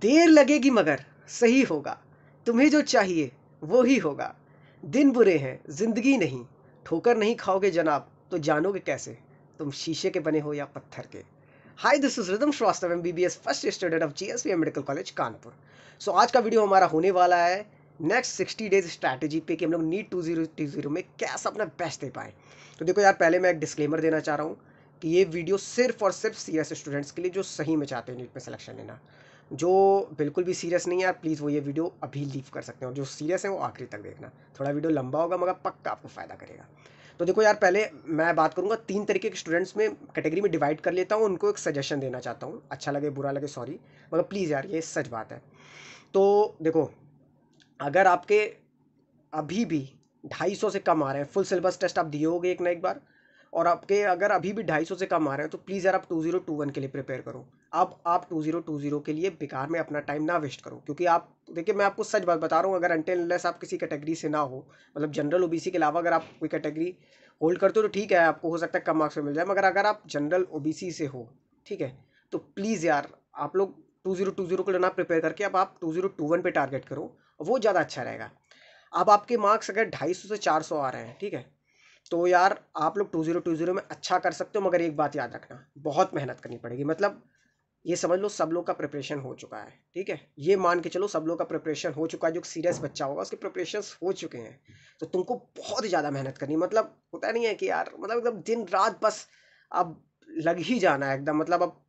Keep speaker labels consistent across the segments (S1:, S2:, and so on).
S1: देर लगेगी मगर सही होगा तुम्हें जो चाहिए वो ही होगा दिन बुरे हैं जिंदगी नहीं ठोकर नहीं खाओगे जनाब तो जानोगे कैसे तुम शीशे के बने हो या पत्थर के hi this is Rhythm Srivastava M B B S first student of G S V medical college Kanpur so आज का वीडियो हमारा होने वाला है नेक्स्ट सिक्सटी डेज स्ट्रैटेजी पे कि हम लोग NEET two zero two zero में कैसा अपना बेस्ट दे पाएँ तो देखो यार पहले मैं एक डिस्क्लेमर देना चाह रहा हूँ कि ये वीडियो सिर्फ और सिर्फ सी एस स्टूडेंट्स के लिए जो सही में चाहते हैं नीट में सिलेक्शन लेना जो बिल्कुल भी सीरियस नहीं है प्लीज़ वो ये वीडियो अभी लीव कर सकते हैं और जो सीरियस है वो आखिरी तक देखना थोड़ा वीडियो लंबा होगा मगर पक्का आपको फ़ायदा करेगा तो देखो यार पहले मैं बात करूँगा तीन तरीके के स्टूडेंट्स में कैटेगरी में डिवाइड कर लेता हूँ उनको एक सजेशन देना चाहता हूँ अच्छा लगे बुरा लगे सॉरी मगर प्लीज़ यार ये सच बात है तो देखो अगर आपके अभी भी ढाई सौ से कम आ रहे हैं फुल सिलेबस टेस्ट आप दिए होगे एक ना एक बार और आपके अगर अभी भी ढाई सौ से कम आ रहे हैं तो प्लीज़ यार आप टू ज़ीरो टू वन के लिए प्रिपेयर करो अब आप 2020 के लिए बेकार में अपना टाइम ना वेस्ट करो क्योंकि आप देखिए मैं आपको सच बात बता रहा हूँ अगर अनटेनलेस आप किसी कैटेगरी से ना हो मतलब जनरल ओबीसी के अलावा अगर आप कोई कैटेगरी होल्ड करते हो तो ठीक है आपको हो सकता है कम मार्क्स में मिल जाए मगर अगर आप जनरल ओ से हो ठीक है तो प्लीज़ यार आप लोग टू जीरो टू जीरो के लिए ना प्रिपेयर करके अब आप टू जीरो टू वन पर टारगेट करो वो ज़्यादा अच्छा रहेगा अब आपके मार्क्स अगर ढाई सौ से चार सौ आ रहे हैं ठीक है तो यार आप लोग टू जीरो टू जीरो में अच्छा कर सकते हो मगर एक बात याद रखना बहुत मेहनत करनी पड़ेगी मतलब ये समझ लो सब लोग का प्रिपरेशन हो चुका है ठीक है ये मान के चलो सब लोग का प्रिपरेशन हो चुका है जो सीरियस बच्चा होगा उसके प्रिपरेशन हो चुके हैं तो तुमको बहुत ही ज़्यादा मेहनत करनी मतलब होता नहीं है कि यार मतलब एकदम दिन रात बस अब लग ही जाना है एकदम मतलब अब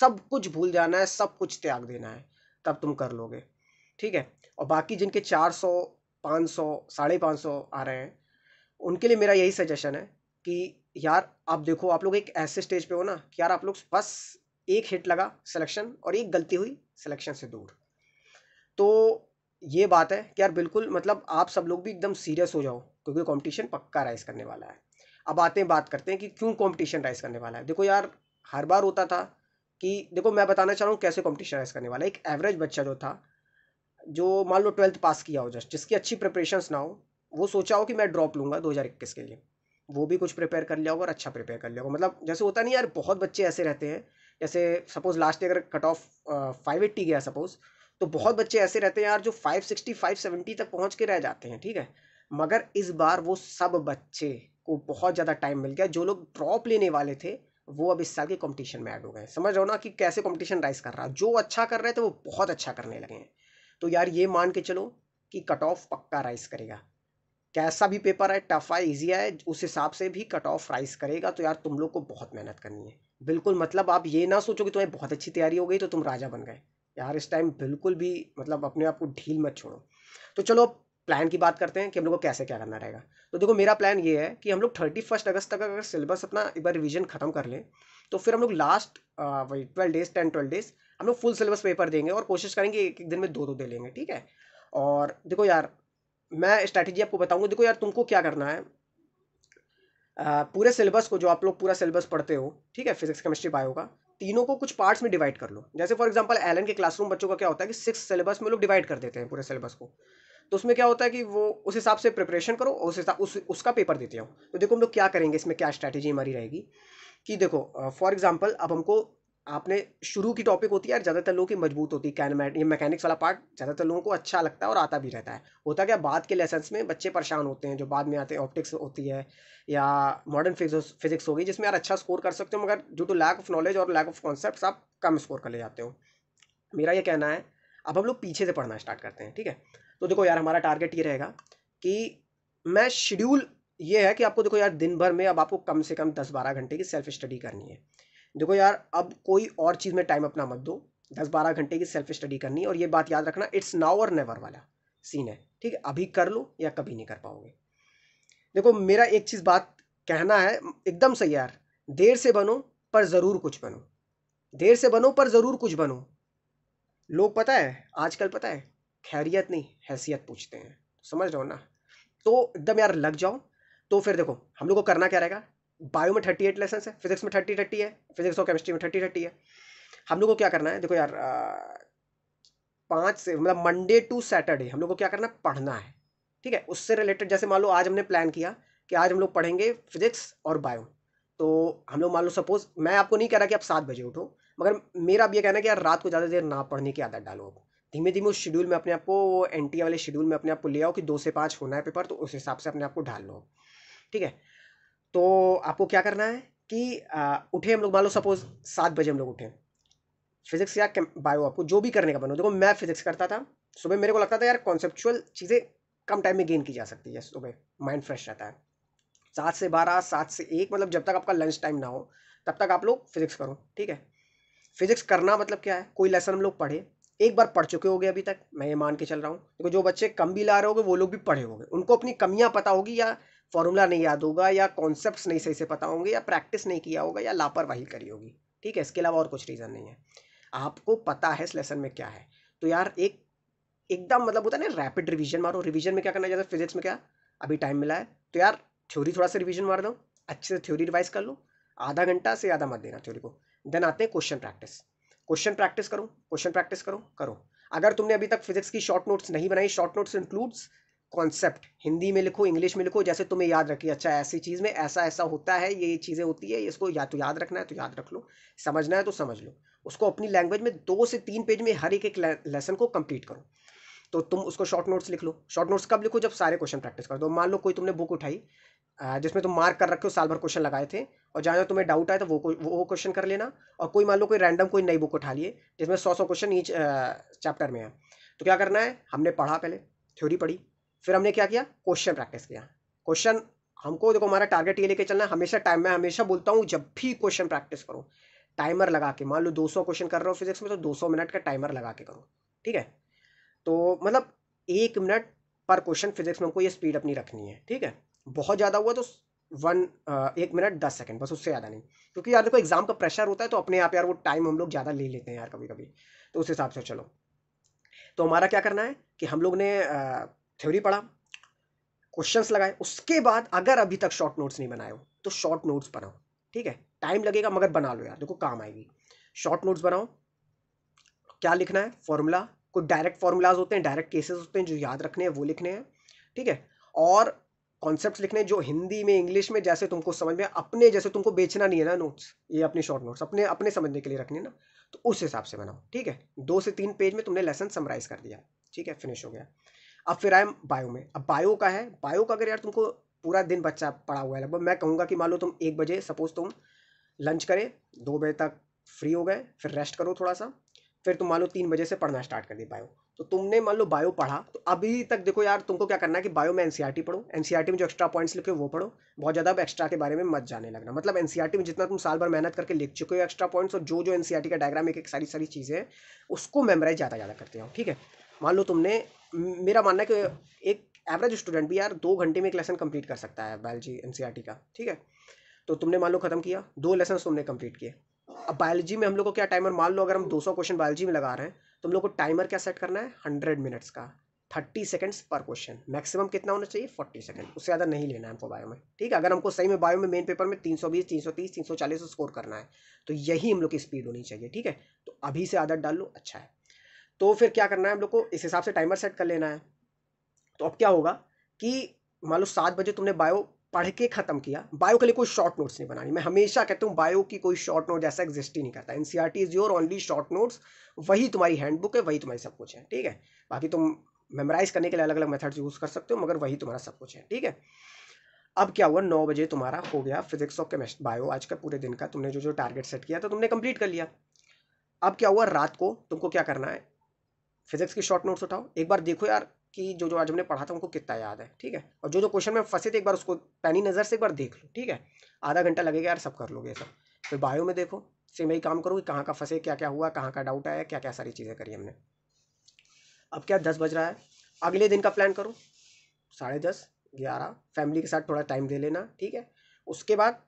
S1: सब कुछ भूल जाना है सब कुछ त्याग देना है तब तुम कर लोगे ठीक है और बाकी जिनके चार सौ पाँच सौ साढ़े पाँच सौ आ रहे हैं उनके लिए मेरा यही सजेशन है कि यार आप देखो आप लोग एक ऐसे स्टेज पे हो ना कि यार आप लोग बस एक हिट लगा सिलेक्शन और एक गलती हुई सिलेक्शन से दूर तो ये बात है कि यार बिल्कुल मतलब आप सब लोग भी एकदम सीरियस हो जाओ क्योंकि कंपटीशन पक्का राइज करने वाला है अब आते हैं बात करते हैं कि क्यों कंपटीशन राइज करने वाला है देखो यार हर बार होता था कि देखो मैं बताना चाह रहा हूँ कैसे कॉम्पिटिशन राइज करने वाला एक एवरेज बच्चा जो था जो मान लो ट्वेल्थ पास किया हो जस्ट जिसकी अच्छी प्रिपरेशन ना हो वो सोचा हो कि मैं ड्रॉप लूँगा दो के लिए वो भी कुछ प्रिपेयर कर लिया होगा और अच्छा प्रिपेयर कर लिया होगा मतलब जैसे होता नहीं यार बहुत बच्चे ऐसे रहते हैं जैसे सपोज़ लास्ट ईयर अगर कट ऑफ फाइव एट्टी गया सपोज़ तो बहुत बच्चे ऐसे रहते हैं यार जो फाइव सिक्सटी फाइव सेवेंटी तक पहुँच के रह जाते हैं ठीक है मगर इस बार वो सब बच्चे को बहुत ज़्यादा टाइम मिल गया जो लोग ड्रॉप लेने वाले थे वो अब इस साल के कंपटीशन में ऐड हो गए समझ रहे हो ना कि कैसे कंपटीशन राइज कर रहा है जो अच्छा कर रहे थे वो बहुत अच्छा करने लगे हैं तो यार ये मान के चलो कि कट ऑफ पक्का राइज करेगा कैसा भी पेपर है टफ है ईजी है उस हिसाब से भी कट ऑफ राइज करेगा तो यार तुम लोग को बहुत मेहनत करनी है बिल्कुल मतलब आप ये ना सोचो कि तुम्हें बहुत अच्छी तैयारी हो गई तो तुम राजा बन गए यार इस टाइम बिल्कुल भी मतलब अपने आप को ढील मत छोड़ो तो चलो प्लान की बात करते हैं कि हम लोग को कैसे क्या करना रहेगा तो देखो मेरा प्लान ये है कि हम लोग थर्टी फर्स्ट अगस्त तक अगर सिलेबस अपना एक बार रिविजन खत्म कर लें तो फिर हम लोग लास्ट वही twelve days ten twelve days हम लोग फुल सिलेबस पेपर देंगे और कोशिश करेंगे एक एक दिन में दो दो दे लेंगे ठीक है और देखो यार मैं स्ट्रैटेजी आपको बताऊंगा देखो यार तुमको क्या करना है पूरे सिलेबस को जो आप लोग पूरा सिलेबस पढ़ते हो ठीक है फिजिक्स केमिस्ट्री बायो का तीनों को कुछ पार्ट्स में डिवाइड कर लो जैसे फॉर एग्जांपल एलन के क्लासरूम बच्चों का क्या होता है कि सिक्स सिलेबस में लोग डिवाइड कर देते हैं पूरे सिलेबस को तो उसमें क्या होता है कि वो उस हिसाब से प्रिपरेशन करो और उस हिसाब उस उसका पेपर देते हो तो देखो हम लोग क्या करेंगे इसमें क्या स्ट्रैटेजी हमारी रहेगी कि देखो फॉर एग्जाम्पल अब हमको आपने शुरू की टॉपिक होती है यार ज़्यादातर लोगों की मजबूत होती है कैनमेट ये मैकेनिक्स वाला पार्ट ज़्यादातर लोगों को अच्छा लगता है और आता भी रहता है होता क्या बाद के लेसन्स में बच्चे परेशान होते हैं जो बाद में आते हैं ऑप्टिक्स होती है या मॉडर्न फिजिक्स होगी जिसमें यार अच्छा स्कोर कर सकते हो मगर due to lack of knowledge और लैक ऑफ कॉन्सेप्ट आप कम स्कोर कर ले जाते हो मेरा ये कहना है अब हम लोग पीछे से पढ़ना स्टार्ट करते हैं ठीक है तो देखो यार हमारा टारगेट ये रहेगा कि मैं शेड्यूल ये है कि आपको देखो यार दिन भर में अब आपको कम से कम दस बारह घंटे की सेल्फ स्टडी करनी है देखो यार अब कोई और चीज़ में टाइम अपना मत दो दस बारह घंटे की सेल्फ स्टडी करनी और ये बात याद रखना इट्स नाउ और नेवर वाला सीन है ठीक है अभी कर लो या कभी नहीं कर पाओगे देखो मेरा एक चीज़ बात कहना है एकदम सही यार देर से बनो पर ज़रूर कुछ बनो देर से बनो पर ज़रूर कुछ बनो लोग पता है आजकल पता है खैरियत नहीं हैसियत पूछते हैं समझ रहे हो ना तो एकदम यार लग जाओ तो फिर देखो हम लोग को करना क्या रहेगा बायो में थर्टी एट लेसन है फिजिक्स में थर्टी थर्टी है फिजिक्स और केमिस्ट्री में थर्टी थर्टी है हम लोग को क्या करना है देखो यार पाँच से मतलब मंडे टू सैटरडे हम लोग को क्या करना है पढ़ना है ठीक है उससे रिलेटेड जैसे मान लो आज हमने प्लान किया कि आज हम लोग पढ़ेंगे फिजिक्स और बायो तो हम लोग मान लो सपोज मैं आपको नहीं कह रहा कि आप सात बजे उठो मगर मेरा अब ये कहना है कि यार रात को ज़्यादा देर ना पढ़ने की आदत डालो आप धीमे धीमे उस शेड्यूल में अपने आपको एन टी एन e वाले शेड्यूल में अपने आपको ले आओ कि दो से पाँच होना है पेपर तो उस हिसाब से अपने आपको डाल ढाल लो ठीक है तो आपको क्या करना है कि आ, उठे हम लोग मान लो सपोज सात बजे हम लोग उठे फिजिक्स या बायो आपको जो भी करने का बनो देखो मैं फिजिक्स करता था सुबह मेरे को लगता था यार कॉन्सेप्चुअल चीज़ें कम टाइम में गेन की जा सकती है सुबह माइंड फ्रेश रहता है सात से बारह सात से एक मतलब जब तक आपका लंच टाइम ना हो तब तक आप लोग फिजिक्स करो ठीक है फिजिक्स करना मतलब क्या है कोई लेसन हम लोग पढ़े एक बार पढ़ चुके होंगे अभी तक मैं ये मान के चल रहा हूँ देखो जो बच्चे कम भी ला रहे होंगे वो लोग भी पढ़े होंगे उनको अपनी कमियाँ पता होगी या फॉर्मूला नहीं याद होगा या कॉन्सेप्ट नहीं सही से पता होंगे या प्रैक्टिस नहीं किया होगा या लापरवाही करी होगी ठीक है इसके अलावा और कुछ रीज़न नहीं है आपको पता है इस लेसन में क्या है तो यार एक एकदम मतलब होता है ना रैपिड रिवीजन मारो रिवीजन में क्या करना जैसे फिजिक्स में क्या अभी टाइम मिला है तो यार थ्योरी थोड़ा सा रिवीजन मार दो अच्छे से थ्योरी रिवाइज कर लो आधा घंटा से ज़्यादा मत देना थ्योरी को देन आते हैं क्वेश्चन प्रैक्टिस क्वेश्चन प्रैक्टिस करो क्वेश्चन प्रैक्टिस करो करो अगर तुमने अभी तक फिजिक्स की शॉर्ट नोट्स नहीं बनाई short notes includes concept Hindi में लिखो इंग्लिश में लिखो जैसे तुम्हें याद रखिए अच्छा ऐसी चीज़ में ऐसा ऐसा होता है ये चीज़ें होती है इसको या तो याद रखना है तो याद रख लो समझना है तो समझ लो उसको अपनी लैंग्वेज में दो से तीन पेज में हर एक एक लेसन को कंप्लीट करो तो तुम उसको शॉर्ट नोट्स लिख लो शॉर्ट नोट्स कब लिखो जब सारे क्वेश्चन प्रैक्टिस कर दो मान लो कोई तुमने बुक उठाई जिसमें तुम मार्क कर रखे हो साल भर क्वेश्चन लगाए थे और जहाँ जहाँ तुम्हें डाउट आए तो वो वो क्वेश्चन कर लेना और कोई मान लो कोई रैंडम कोई नई बुक उठा लिए जिसमें सौ सौ क्वेश्चन ईच चैप्टर में है तो क्या करना है हमने पढ़ा पहले थ्योरी पढ़ी फिर हमने क्या किया क्वेश्चन प्रैक्टिस किया क्वेश्चन हमको देखो हमारा टारगेट ये लेके चलना है हमेशा टाइम मैं हमेशा बोलता हूँ जब भी क्वेश्चन प्रैक्टिस करो टाइमर लगा के मान लो 200 क्वेश्चन कर रहा हूँ फिजिक्स में तो 200 मिनट का टाइमर लगा के करो ठीक है तो मतलब एक मिनट पर क्वेश्चन फिजिक्स में हमको ये स्पीड अपनी रखनी है ठीक है बहुत ज़्यादा हुआ तो वन एक मिनट दस सेकेंड बस उससे ज़्यादा नहीं क्योंकि यार देखो एग्जाम का प्रेशर होता है तो अपने आप यार वो टाइम हम लोग ज़्यादा ले लेते हैं यार कभी कभी तो उस हिसाब से चलो तो हमारा क्या करना है कि हम लोग ने थ्योरी पढ़ा क्वेश्चंस लगाए उसके बाद अगर अभी तक शॉर्ट नोट्स नहीं बनाए हो तो शॉर्ट नोट्स बनाओ ठीक है टाइम लगेगा मगर बना लो यार देखो काम आएगी शॉर्ट नोट्स बनाओ क्या लिखना है फॉर्मूला कुछ डायरेक्ट फॉर्मूलाज होते हैं डायरेक्ट केसेस होते हैं जो याद रखने हैं वो लिखने हैं ठीक है और कॉन्सेप्ट लिखने जो हिंदी में इंग्लिश में जैसे तुमको समझ में अपने जैसे तुमको बेचना नहीं है ना नोट्स ये अपने शॉर्ट नोट्स अपने अपने समझने के लिए रखने ना तो उस हिसाब से बनाओ ठीक है दो से तीन पेज में तुमने लेसन समराइज कर दिया ठीक है फिनिश हो गया अब फिर आए बायो में अब बायो का है बायो का अगर यार तुमको पूरा दिन बच्चा पड़ा हुआ है लगभग मैं कहूँगा कि मान लो तुम एक बजे सपोज़ तुम लंच करे दो बजे तक फ्री हो गए फिर रेस्ट करो थोड़ा सा फिर तुम मान लो तीन बजे से पढ़ना स्टार्ट कर दी बायो तो तुमने मान लो बायो पढ़ा तो अभी तक देखो यार तुमको क्या करना है कि बायो में एन पढ़ो एन में जो एक्स्ट्रा पॉइंट्स लिखे वो पढ़ो बहुत ज़्यादा अब एक्स्ट्रा के बारे में मत जाने लगना मतलब एन में जितना तुम साल भर मेहनत करके लिख चुके हो एक्स्ट्रा पॉइंट्स और जो जो एन का डायग्राम एक एक सारी सारी चीज़ें उसको मेमोराइज ज़्यादा ज़्यादा करते हो ठीक है मान लो तुमने मेरा मानना है कि एक एवरेज स्टूडेंट भी यार दो घंटे में एक लेसन कंप्लीट कर सकता है बायोलॉजी एन e का ठीक है तो तुमने मान लो खत्म किया दो लेसन तुमने कंप्लीट किए अब बायोलॉजी में हम लोग को क्या टाइमर मान लो अगर हम 200 क्वेश्चन बायोलॉजी में लगा रहे हैं तो हम लोग को टाइमर क्या सेट करना है हंड्रेड मिनट्स का थर्टी सेकेंड्स पर क्वेश्चन मैक्सिमम कितना होना चाहिए फोर्टी सेकेंड उससे ज़्यादा नहीं लेना है हमको बायो में ठीक है अगर हमको सही में बायो में मेन पेपर में तीन सौ बीस तीन सौ तीस तीन सौ चालीस स्कोर करना है तो यही हम लोग की स्पीड होनी चाहिए ठीक है तो अभी से आदत डाल लो अच्छा है तो फिर क्या करना है हम लोग को इस हिसाब से टाइमर सेट कर लेना है तो अब क्या होगा कि मान लो सात बजे तुमने बायो पढ़ के ख़त्म किया बायो के लिए कोई शॉर्ट नोट्स नहीं बनानी मैं हमेशा कहता हूँ बायो की कोई शॉर्ट नोट जैसा एग्जिस्ट ही नहीं करता N C R T is your only short notes वही तुम्हारी हैंडबुक है वही तुम्हारी सब कुछ है ठीक है बाकी तुम मेमोराइज करने के लिए अलग अलग मेथड्स यूज़ कर सकते हो मगर वही तुम्हारा सब कुछ है ठीक है अब क्या हुआ नौ बजे तुम्हारा हो गया फिजिक्स और केमिस्ट्री बायो आज का पूरे दिन का तुमने जो जो टारगेट सेट किया था तुमने कंप्लीट कर लिया अब क्या हुआ रात को तुमको क्या करना है फिजिक्स की शॉर्ट नोट्स उठाओ एक बार देखो यार कि जो जो आज हमने पढ़ा था उनको कितना याद है ठीक है और जो जो क्वेश्चन में फंसे थे एक बार उसको पैनी नज़र से एक बार देख लो ठीक है आधा घंटा लगेगा यार सब कर लोगे सब फिर बायो में देखो सेम ही काम करो कि कहाँ का फंसे क्या क्या हुआ कहाँ का डाउट आया क्या क्या सारी चीज़ें करी हमने अब क्या दस बज रहा है अगले दिन का प्लान करो साढ़े दस ग्यारह फैमिली के साथ थोड़ा टाइम दे लेना ठीक है उसके बाद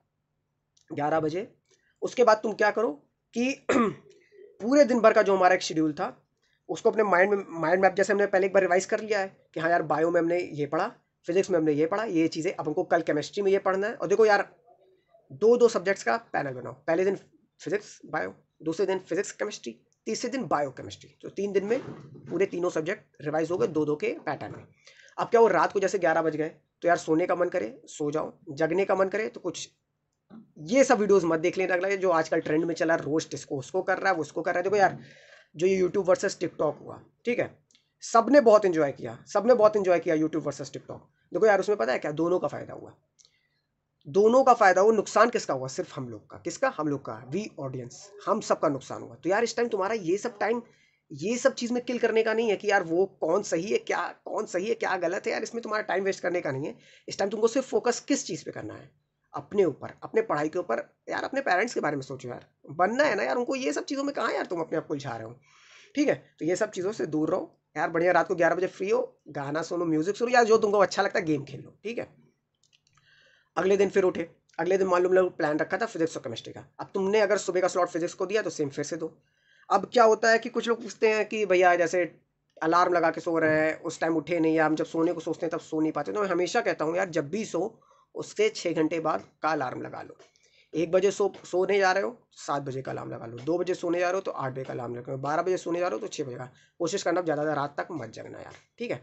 S1: ग्यारह बजे उसके बाद तुम क्या करो कि पूरे दिन भर का जो हमारा एक शेड्यूल था उसको अपने माइंड में माइंड मैप जैसे हमने पहले एक बार रिवाइज कर लिया है कि हाँ यार बायो में हमने ये पढ़ा फिजिक्स में हमने ये पढ़ा ये चीज़ें अब हमको कल केमिस्ट्री में ये पढ़ना है और देखो यार दो दो सब्जेक्ट्स का पैनल बनाओ पहले दिन फिजिक्स बायो दूसरे दिन फिजिक्स केमिस्ट्री तीसरे दिन बायो केमिस्ट्री तो तीन दिन में पूरे तीनों सब्जेक्ट रिवाइज हो गए दो दो के पैटर्न में अब क्या वो रात को जैसे ग्यारह बज गए तो यार सोने का मन करे सो जाओ जगने का मन करे तो कुछ ये सब वीडियोस मत देख लेना अगला जो आजकल ट्रेंड में चला रोज इसको उसको कर रहा है उसको कर रहा है देखो यार जो ये यूट्यूब वर्सेस टिकटॉक हुआ ठीक है सब ने बहुत इन्जॉय किया सब ने बहुत इन्जॉय किया यूट्यूब वर्सेज टिकटॉक देखो यार उसमें पता है क्या दोनों का फ़ायदा हुआ दोनों का फ़ायदा हुआ नुकसान किसका हुआ सिर्फ हम लोग का किसका हम लोग का वी ऑडियंस हम सब का नुकसान हुआ तो यार इस टाइम तुम्हारा ये सब टाइम ये सब चीज़ में किल करने का नहीं है कि यार वो कौन सही है क्या कौन सही है क्या गलत है यार इसमें तुम्हारा टाइम वेस्ट करने का नहीं है इस टाइम तुमको सिर्फ फोकस किस चीज़ पे करना है अपने ऊपर अपने पढ़ाई के ऊपर यार अपने पेरेंट्स के बारे में सोचो यार बनना है ना यार उनको ये सब चीज़ों में कहाँ यार तुम अपने आप को उलझा रहे हो ठीक है तो ये सब चीज़ों से दूर रहो यार बढ़िया रात को ग्यारह बजे फ्री हो गाना सुनो म्यूजिक सुनो या जो तुमको अच्छा लगता है गेम खेल लो ठीक है अगले दिन फिर उठे अगले दिन मालूम लोग प्लान रखा था फिजिक्स और केमिस्ट्री का अब तुमने अगर सुबह का स्लॉट फिजिक्स को दिया तो सेम फिर से दो अब क्या होता है कि कुछ लोग पूछते हैं कि भैया जैसे अलार्म लगा के सो रहे हैं उस टाइम उठे नहीं या हम जब सोने को सोचते हैं तब सो नहीं पाते तो मैं हमेशा कहता हूँ यार जब भी सो उसके छः घंटे बाद का अलार्म लगा लो एक बजे सो सोने जा रहे हो सात बजे का अलार्म लगा लो दो बजे सोने जा रहे हो तो आठ बजे का अलार्म लगा लो बारह बजे सोने जा रहे हो तो छः बजे का कोशिश करना ज़्यादा ज़्यादा रात तक मत जगना यार ठीक है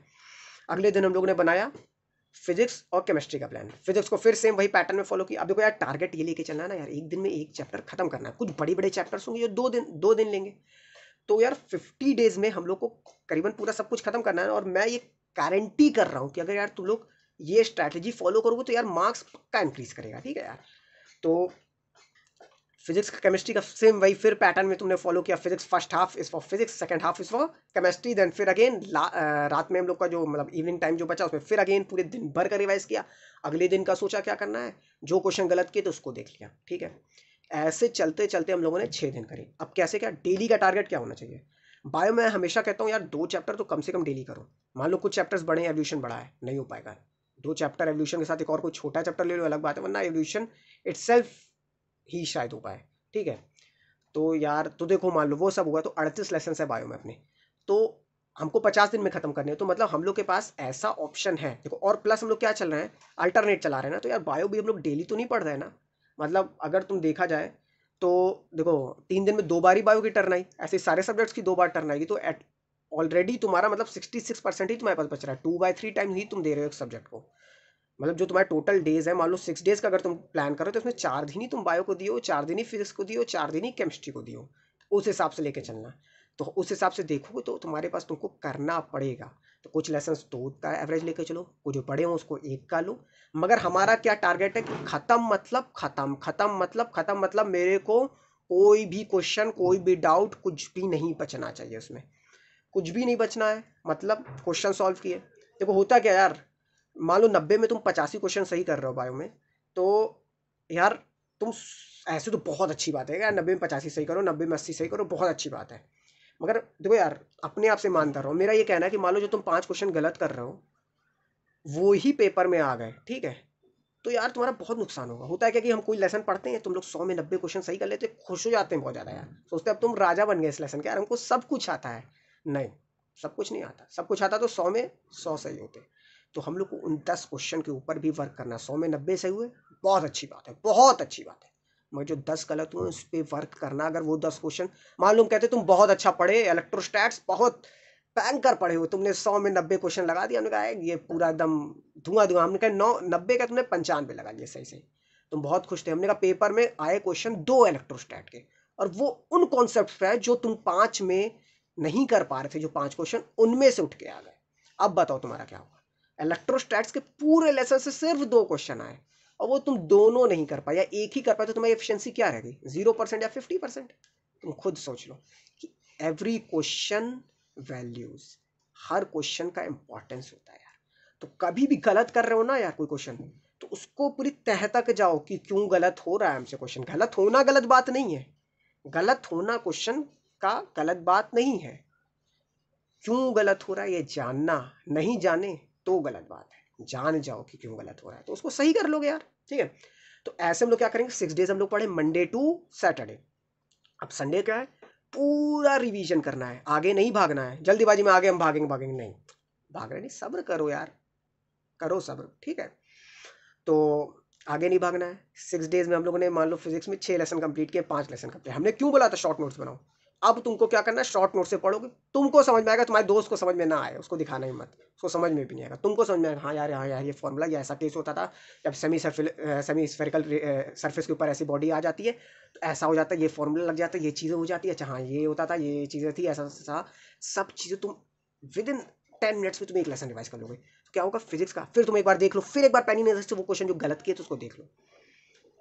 S1: अगले दिन हम लोग ने बनाया फिजिक्स और केमिस्ट्री का प्लान फिजिक्स को फिर सेम वही पैटर्न में फॉलो किया अब देखो यार टारगेट ये लेके चलना है ना यार एक दिन में एक चैप्टर खत्म करना है कुछ बड़े बड़े चैप्टर्स होंगे जो दो दिन दो दिन लेंगे तो यार फिफ्टी डेज में हम लोग को करीबन पूरा सब कुछ खत्म करना है और मैं ये गारंटी कर रहा हूँ कि अगर यार तुम लोग ये स्ट्रैटेजी फॉलो करोगे तो यार मार्क्स पक्का इंक्रीज करेगा ठीक है यार तो फिजिक्स का केमिस्ट्री का सेम वही फिर पैटर्न में तुमने फॉलो किया physics first half is for physics second half is for chemistry then फिर अगेन रात में हम लोग का जो मतलब इवनिंग टाइम जो बचा उसमें फिर अगेन पूरे दिन भर का रिवाइज किया अगले दिन का सोचा क्या करना है जो क्वेश्चन गलत किए तो उसको देख लिया ठीक है ऐसे चलते चलते हम लोगों ने छः दिन करे अब कैसे क्या डेली का टारगेट क्या होना चाहिए बायो मैं हमेशा कहता हूँ यार दो चैप्टर तो कम से कम डेली करो मान लो कुछ चैप्टर्स बढ़े एवल्यूशन बढ़ा है नहीं हो पाएगा दो चैप्टर एवोल्यूशन के साथ एक और कोई छोटा चैप्टर ले लो अलग बात है वरना एवोल्यूशन इट ही शायद हो पाए ठीक है तो यार तो देखो मान लो वो सब हुआ तो अड़तीस लेसन है बायो में अपने तो हमको पचास दिन में खत्म करने हैं तो मतलब हम लोग के पास ऐसा ऑप्शन है देखो और प्लस हम लोग क्या चल रहे हैं अल्टरनेट चला रहे हैं ना तो यार बायो भी हम लोग डेली तो नहीं पढ़ रहे हैं ना मतलब अगर तुम देखा जाए तो देखो तीन दिन में दो बार ही बायो की टर्न आई ऐसे सारे सब्जेक्ट्स की दो बार टर्न आएगी तो ऑलरेडी तुम्हारा मतलब सिक्सटी सिक्स परसेंट ही तुम्हारे पास बच रहा है टू बाई थ्री टाइम ही तुम दे रहे हो एक सब्जेक्ट को मतलब जो तुम्हारे टोटल डेज है मान लो सिक्स डेज का अगर तुम प्लान करो तो उसमें चार दिन ही तुम बायो को दियो चार दिन ही फिजिक्स को दियो चार दिन ही केमिस्ट्री को दियो उस हिसाब से लेके चलना तो उस हिसाब से देखोगे तो तुम्हारे पास तुमको करना पड़ेगा तो कुछ लेसन दो का एवरेज लेके चलो कुछ जो पढ़े हो उसको एक का लो मगर हमारा क्या टारगेट है कि ख़त्म मतलब ख़त्म ख़त्म मतलब ख़त्म मतलब मेरे को कोई भी क्वेश्चन कोई भी डाउट कुछ भी नहीं बचना चाहिए उसमें कुछ भी नहीं बचना है मतलब क्वेश्चन सॉल्व किए देखो होता क्या यार मान लो नब्बे में तुम पचासी क्वेश्चन सही कर रहे हो बायो में तो यार तुम ऐसे तो बहुत अच्छी बात है यार नब्बे में पचासी सही करो नब्बे में अस्सी सही करो बहुत अच्छी बात है मगर देखो यार अपने आप से मानता रहो मेरा ये कहना है कि मान लो जो तुम पाँच क्वेश्चन गलत कर रहे हो वो ही पेपर में आ गए ठीक है तो यार तुम्हारा बहुत नुकसान होगा होता है क्या कि हम कोई लेसन पढ़ते हैं तुम लोग सौ में नब्बे क्वेश्चन सही कर लेते खुश हो जाते हैं बहुत ज़्यादा यार सोचते अब तुम राजा बन गए इस लेसन के यार हमको सब कुछ आता है नहीं सब कुछ नहीं आता सब कुछ आता तो सौ में सौ सही होते तो हम लोग को उन दस क्वेश्चन के ऊपर भी वर्क करना सौ में नब्बे सही हुए बहुत अच्छी बात है बहुत अच्छी बात है मगर जो दस गलत हुए उस पर वर्क करना अगर वो दस क्वेश्चन मान लो कहते तुम बहुत अच्छा पढ़े इलेक्ट्रोस्टैट्स बहुत बैंकर पढ़े हो तुमने सौ में नब्बे क्वेश्चन लगा दिया हमने कहा ये पूरा एकदम धुआं धुआं हमने कहा नौ नब्बे का तुमने पंचानवे लगा लिया सही सही तुम बहुत खुश थे हमने कहा पेपर में आए क्वेश्चन दो इलेक्ट्रोस्टैट के और वो उन कॉन्सेप्ट पे है जो तुम पाँच में नहीं कर पा रहे थे जो पांच क्वेश्चन उनमें से उठ के आ गए अब बताओ तुम्हारा क्या होगा इलेक्ट्रोस्टैट्स के पूरे लेसन से सिर्फ दो क्वेश्चन आए और वो तुम दोनों नहीं कर पाए या एक ही कर पाए तो तुम्हारी एफिशिएंसी क्या रहेगी जीरो परसेंट या फिफ्टी परसेंट तुम खुद सोच लो कि एवरी क्वेश्चन वैल्यूज हर क्वेश्चन का इंपॉर्टेंस होता है यार तो कभी भी गलत कर रहे हो ना यार कोई क्वेश्चन तो उसको पूरी तह तक जाओ कि क्यों गलत हो रहा है हमसे क्वेश्चन गलत होना गलत बात नहीं है गलत होना क्वेश्चन का गलत बात नहीं है क्यों गलत हो रहा है ये जानना नहीं जाने तो गलत बात है जान जाओ कि क्यों गलत हो रहा है तो उसको सही कर लोगे यार ठीक है तो ऐसे हम लोग क्या करेंगे सिक्स डेज हम लोग पढ़े मंडे टू सैटरडे अब संडे क्या है पूरा रिवीजन करना है आगे नहीं भागना है जल्दीबाजी में आगे हम भागेंगे भागेंगे नहीं भाग रहे नहीं सब्र करो यार करो सब्र ठीक है तो आगे नहीं भागना है सिक्स डेज में हम लोगों ने मान लो फिजिक्स में छह लेसन कंप्लीट किए पांच लेसन कंप्लीट हमने क्यों बोला था शॉर्ट नोट्स बनाओ अब तुमको क्या करना है शॉर्ट नोट से पढ़ोगे तुमको समझ में आएगा तुम्हारे दोस्त को समझ में ना आए उसको दिखाना ही मत उसको समझ में भी नहीं आएगा तुमको समझ में आएगा हाँ यार हाँ यार ये फॉर्मूला ये ऐसा केस होता था जब सेमी सर्फिल सेमी स्फेरिकल सर्फेस के ऊपर ऐसी बॉडी आ जाती है तो ऐसा हो जाता है ये फॉर्मूला लग जाता है ये चीज़ें हो जाती है अच्छा हाँ ये होता था ये चीज़ें थी ऐसा था सब चीज़ें तुम विद इन टेन मिनट्स में तुम एक लेसन रिवाइज कर लोगे तो क्या होगा फिजिक्स का फिर तुम एक बार देख लो फिर एक बार पैनी नजर से वो क्वेश्चन जो गलत किए तो उसको देख लो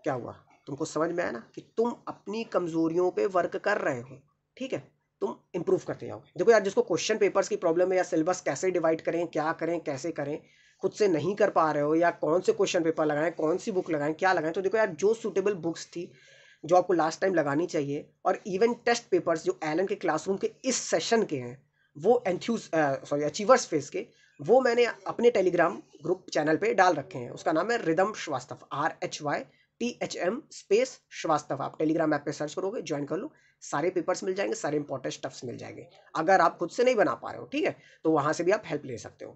S1: क्या हुआ तुमको समझ में आया ना कि तुम अपनी कमजोरियों पे वर्क कर रहे हो ठीक है तुम इंप्रूव करते जाओगे देखो यार जिसको क्वेश्चन पेपर्स की प्रॉब्लम है या सिलेबस कैसे डिवाइड करें क्या करें कैसे करें खुद से नहीं कर पा रहे हो या कौन से क्वेश्चन पेपर लगाएं कौन सी बुक लगाएं क्या लगाएं तो देखो यार जो सूटेबल बुक्स थी जो आपको लास्ट टाइम लगानी चाहिए और इवन टेस्ट पेपर्स जो एलन के क्लासरूम के इस सेशन के हैं वो एंथ्यूज सॉरी अचीवर्स फेस के वो मैंने अपने टेलीग्राम ग्रुप चैनल पे डाल रखे हैं उसका नाम है Rhythm Srivastava R H Y T H M space Srivastava आप टेलीग्राम ऐप पे सर्च करोगे ज्वाइन कर लो सारे पेपर्स मिल जाएंगे सारे इंपॉर्टेंट स्टफ्स मिल जाएंगे अगर आप खुद से नहीं बना पा रहे हो ठीक है तो वहाँ से भी आप हेल्प ले सकते हो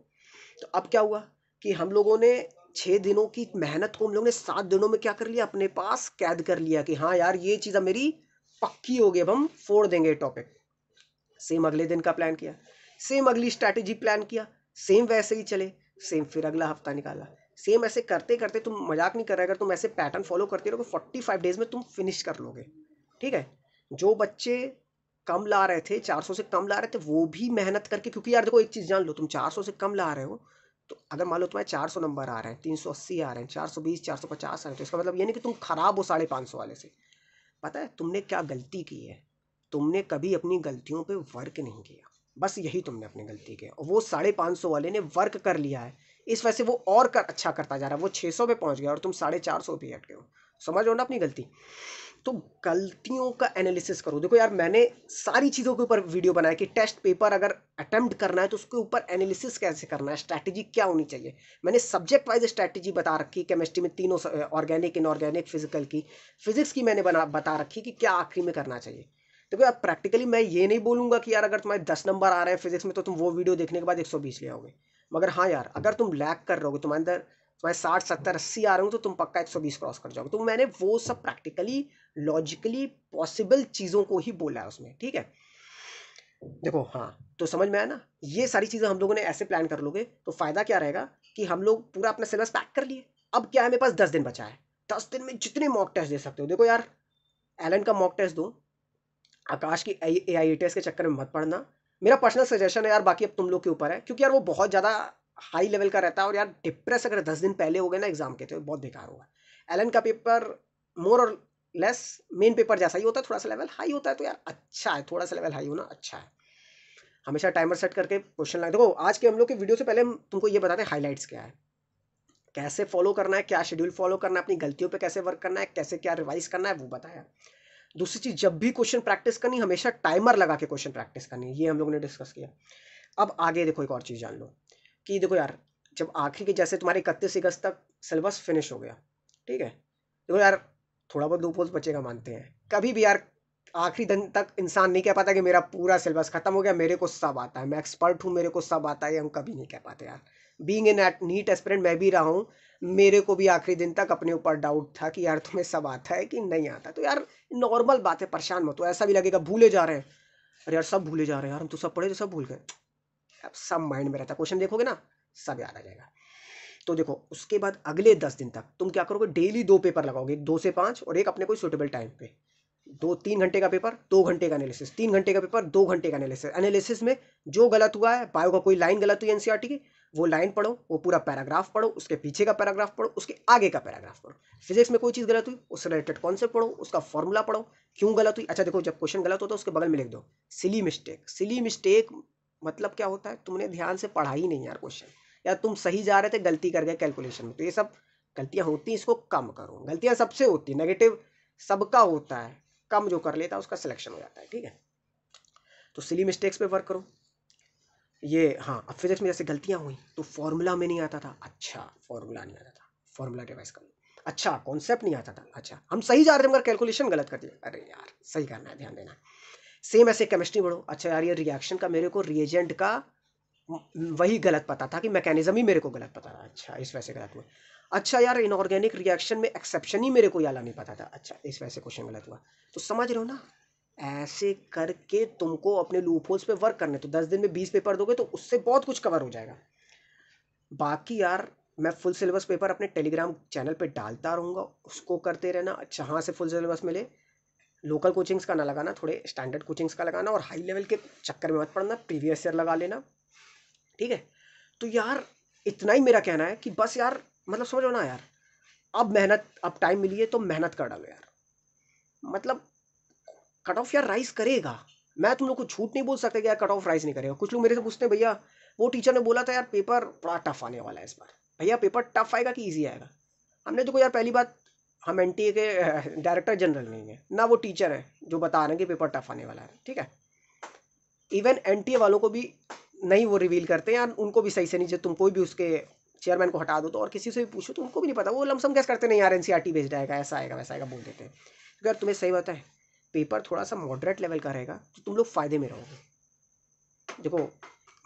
S1: तो अब क्या हुआ कि हम लोगों ने छः दिनों की मेहनत को हम लोगों ने सात दिनों में क्या कर लिया अपने पास कैद कर लिया कि हाँ यार ये चीज़ मेरी पक्की होगी अब हम फोड़ देंगे टॉपिक सेम अगले दिन का प्लान किया सेम अगली स्ट्रैटेजी प्लान किया सेम वैसे ही चले सेम फिर अगला हफ्ता निकाला सेम ऐसे करते करते तुम मजाक नहीं कर रहे अगर तुम ऐसे पैटर्न फॉलो करते रहोगे फोर्टी फाइव डेज में तुम फिनिश कर लोगे ठीक है जो बच्चे कम ला रहे थे 400 से कम ला रहे थे वो भी मेहनत करके क्योंकि यार देखो एक चीज़ जान लो तुम 400 से कम ला रहे हो तो अगर मान लो तुम्हारे 400 नंबर आ रहे हैं 380 आ रहे हैं 420 450 आ रहे हैं तो इसका मतलब ये नहीं कि तुम खराब हो साढ़े पाँच सौ वाले से पता है तुमने क्या गलती की है तुमने कभी अपनी गलतियों पर वर्क नहीं किया बस यही तुमने अपनी गलती की और वो साढ़े पाँच सौ वाले ने वर्क कर लिया है इस वजह से वो और कर अच्छा करता जा रहा है वो छः सौ पर पहुँच गया और तुम साढ़े चार सौ पे अटके हो समझ हो ना अपनी गलती तो गलतियों का एनालिसिस करो देखो यार मैंने सारी चीज़ों के ऊपर वीडियो बनाया कि टेस्ट पेपर अगर अटैम्प्ट करना है तो उसके ऊपर एनालिसिस कैसे करना है स्ट्रैटेजी क्या होनी चाहिए मैंने सब्जेक्ट वाइज स्ट्रैटेजी बता रखी केमिस्ट्री में तीनों ऑर्गेनिक इनऑर्गेनिक फिजिकल की फिजिक्स की मैंने बना बता रखी कि क्या आखिरी में करना चाहिए देखो यार प्रैक्टिकली मैं ये नहीं बोलूँगा कि यार अगर तुम्हारे दस नंबर आ रहे हैं फिजिक्स में तो तुम वो वीडियो देखने के बाद एक सौ बीस ले आओगे मगर हाँ यार अगर तुम लैक कर रहोगे तुम्हारे अंदर तो मैं साठ सत्तर अस्सी आ रहा हूँ तो तुम पक्का एक सौ बीस क्रॉस कर जाओगे तो मैंने वो सब प्रैक्टिकली लॉजिकली पॉसिबल चीज़ों को ही बोला है उसमें ठीक है देखो हाँ तो समझ में आया ना ये सारी चीज़ें हम लोगों ने ऐसे प्लान कर लोगे तो फ़ायदा क्या रहेगा कि हम लोग पूरा अपना सिलेबस पैक कर लिए अब क्या है मेरे पास दस दिन बचा है दस दिन में जितने मॉक टेस्ट दे सकते हो देखो यार एलन का मॉक टेस्ट दो आकाश की ए आई टेस्ट के चक्कर में मत पड़ना मेरा पर्सनल सजेशन है यार बाकी अब तुम लोग के ऊपर है क्योंकि यार वो बहुत ज़्यादा हाई लेवल का रहता है और यार डिप्रेस अगर दस दिन पहले हो गए ना एग्जाम के तो बहुत बेकार होगा एलन का पेपर मोर और लेस मेन पेपर जैसा ही होता है थोड़ा सा लेवल हाई होता है तो यार अच्छा है थोड़ा सा लेवल हाई होना अच्छा है हमेशा टाइमर सेट करके क्वेश्चन लगा देखो आज के हम लोग के वीडियो से पहले हम तुमको ये बताते हैं हाईलाइट्स क्या है कैसे फॉलो करना है क्या शेड्यूल फॉलो करना है अपनी गलतियों पे कैसे वर्क करना है कैसे क्या रिवाइज करना है वो बताया दूसरी चीज़ जब भी क्वेश्चन प्रैक्टिस करनी हमेशा टाइमर लगा के क्वेश्चन प्रैक्टिस करनी है ये हम लोगों ने डिस्कस किया अब आगे देखो एक और चीज़ जान लो कि देखो यार जब आखिरी के जैसे तुम्हारे इकतीस अगस्त तक सिलेबस फिनिश हो गया ठीक है देखो यार थोड़ा बहुत दो लूपोज बचेगा मानते हैं कभी भी यार आखिरी दिन तक इंसान नहीं कह पाता कि मेरा पूरा सिलेबस खत्म हो गया मेरे को सब आता है मैं एक्सपर्ट हूँ मेरे को सब आता है हम कभी नहीं कह पाते यार बींग ए एट नीट एस्परेंट मैं भी रहा हूँ मेरे को भी आखिरी दिन तक अपने ऊपर डाउट था कि यार तुम्हें सब आता है कि नहीं आता तो यार नॉर्मल बात है परेशान मत हो ऐसा भी लगेगा भूले जा रहे हैं अरे यार सब भूले जा रहे हैं यार हम तो सब पढ़े तो सब भूल गए अब सब माइंड में रहता है क्वेश्चन देखोगे ना सब याद आ जाएगा तो देखो उसके बाद अगले दस दिन तक तुम क्या करोगे डेली दो पेपर लगाओगे दो से पाँच और एक अपने कोई सुटेबल टाइम पे दो तीन घंटे का पेपर दो घंटे का एनालिसिस तीन घंटे का पेपर दो घंटे का एनालिसिस एनालिसिस में जो गलत हुआ है बायो का कोई लाइन गलत हुई एनसीआर e की वो लाइन पढ़ो वो पूरा पैराग्राफ पढ़ो उसके पीछे का पैराग्राफ पढ़ो उसके आगे का पैराग्राफ पढ़ो फिजिक्स में कोई चीज़ गलत हुई उससे रिलेटेड कॉन्सेप्ट पढ़ो उसका फॉर्मूला पढ़ो क्यों गलत हुई अच्छा देखो जब क्वेश्चन गलत होता है उसके बगल में लिख दो सिली मिस्टेक सिली मिस्टेक मतलब क्या होता है तुमने ध्यान से पढ़ा ही नहीं यार क्वेश्चन या तुम सही जा रहे थे गलती कर गए कैलकुलेशन में तो ये सब गलतियाँ होती हैं इसको कम करो गलतियाँ सबसे होती नेगेटिव सबका होता है कम जो कर लेता है उसका सिलेक्शन हो जाता है ठीक है तो सिली मिस्टेक्स पे वर्क करो ये हाँ अब फिजिक्स में जैसे गलतियाँ हुई तो फॉर्मूला में नहीं आता था अच्छा फॉर्मूला नहीं आता था फॉर्मूला रिवाइज कर लो अच्छा कॉन्सेप्ट नहीं आता था अच्छा हम सही जा रहे थे मगर कैलकुलेशन गलत कर दिया अरे यार सही करना है ध्यान देना है सेम ऐसे केमिस्ट्री पढ़ो अच्छा यार ये रिएक्शन का मेरे को रिएजेंट का वही गलत पता था कि मैकेनिज्म ही मेरे को गलत पता था अच्छा इस वैसे गलत हुआ अच्छा यार इनऑर्गेनिक रिएक्शन में एक्सेप्शन ही मेरे को याला नहीं पता था अच्छा इस वैसे क्वेश्चन गलत हुआ तो समझ रहे हो ना ऐसे करके तुमको अपने लूप होल्स पर वर्क करने तो दस दिन में बीस पेपर दोगे तो उससे बहुत कुछ कवर हो जाएगा बाकी यार मैं फुल सिलेबस पेपर अपने टेलीग्राम चैनल पे डालता रहूँगा उसको करते रहना अच्छा हाँ से फुल सिलेबस मिले लोकल कोचिंग्स का ना लगाना थोड़े स्टैंडर्ड कोचिंग्स का लगाना और हाई लेवल के चक्कर में मत पड़ना प्रीवियस ईयर लगा लेना ठीक है तो यार इतना ही मेरा कहना है कि बस यार मतलब समझो ना यार अब मेहनत अब टाइम मिली है तो मेहनत कर डालो यार मतलब कट ऑफ यार राइज करेगा मैं तुम लोग को झूठ नहीं बोल सकता यार कट ऑफ राइज नहीं करेगा कुछ लोग मेरे से पूछते हैं भैया वो टीचर ने बोला था यार पेपर बड़ा टफ आने वाला है इस बार भैया पेपर टफ आएगा कि ईजी आएगा हमने तो यार पहली बात हम एन के डायरेक्टर जनरल नहीं है ना वो टीचर है जो बता रहे हैं कि पेपर टफ आने वाला है ठीक है इवन एन वालों को भी नहीं वो रिवील करते या उनको भी सही से नहीं जो तुम कोई भी उसके चेयरमैन को हटा दो तो और किसी से भी पूछो तो उनको भी नहीं पता वो लमसम कैसे करते नहीं यार एन सी e भेज आएगा ऐसा आएगा वैसा आएगा बोल देते हैं अगर तुम्हें सही बताए पेपर थोड़ा सा मॉडरेट लेवल का रहेगा तो तुम लोग फ़ायदे में रहोगे देखो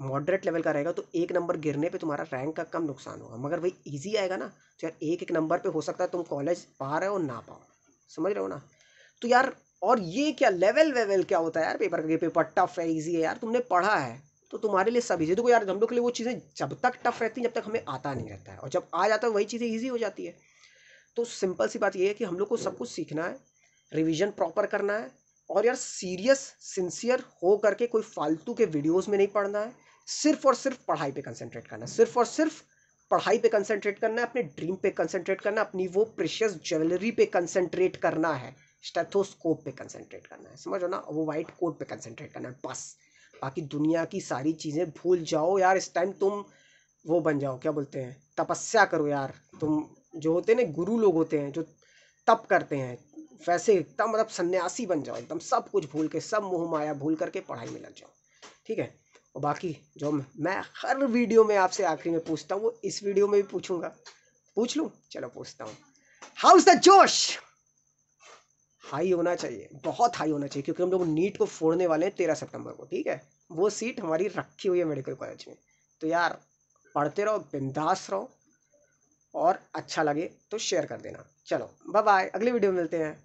S1: मॉडरेट लेवल का रहेगा तो एक नंबर गिरने पे तुम्हारा रैंक का कम नुकसान होगा मगर वही ईजी आएगा ना तो यार एक एक नंबर पे हो सकता है तुम कॉलेज पा रहे हो ना पाओ समझ रहे हो ना तो यार और ये क्या लेवल वेवल क्या होता है यार पेपर का पेपर टफ है ईजी है यार तुमने पढ़ा है तो तुम्हारे लिए सब ईजी देखो यार हम लोग के लिए वो चीज़ें जब तक टफ रहती हैं जब तक हमें आता नहीं रहता है और जब आ जाता है वही चीज़ें ईजी हो जाती है तो सिंपल सी बात ये है कि हम लोग को सब कुछ सीखना है रिविजन प्रॉपर करना है और यार सीरियस सिंसियर हो करके कोई फालतू के वीडियोस में नहीं पढ़ना है सिर्फ और सिर्फ पढ़ाई पे कंसंट्रेट करना सिर्फ और सिर्फ पढ़ाई पे कंसंट्रेट करना है अपने ड्रीम पे कंसंट्रेट करना अपनी वो प्रेशियस ज्वेलरी पे कंसंट्रेट करना है स्टेथोस्कोप पे कंसंट्रेट करना है समझो ना वो वाइट कोट पे कंसंट्रेट करना है बस बाकी दुनिया की सारी चीज़ें भूल जाओ यार इस टाइम तुम वो बन जाओ क्या बोलते हैं तपस्या करो यार तुम जो होते हैं ना गुरु लोग होते हैं जो तप करते हैं वैसे एकदम मतलब सन्यासी बन जाओ एकदम सब कुछ भूल के सब मोह माया भूल करके पढ़ाई में लग जाओ ठीक है और बाकी जो मैं हर वीडियो में आपसे आखिरी में पूछता हूँ वो इस वीडियो में भी पूछूंगा पूछ लूँ चलो पूछता हूँ हाउ इज द जोश हाई होना चाहिए बहुत हाई होना चाहिए क्योंकि हम लोग नीट को फोड़ने वाले हैं तेरह सितंबर को ठीक है वो सीट हमारी रखी हुई है मेडिकल कॉलेज में तो यार पढ़ते रहो बिंदास रहो और अच्छा लगे तो शेयर कर देना चलो बाय बाय अगले वीडियो में मिलते हैं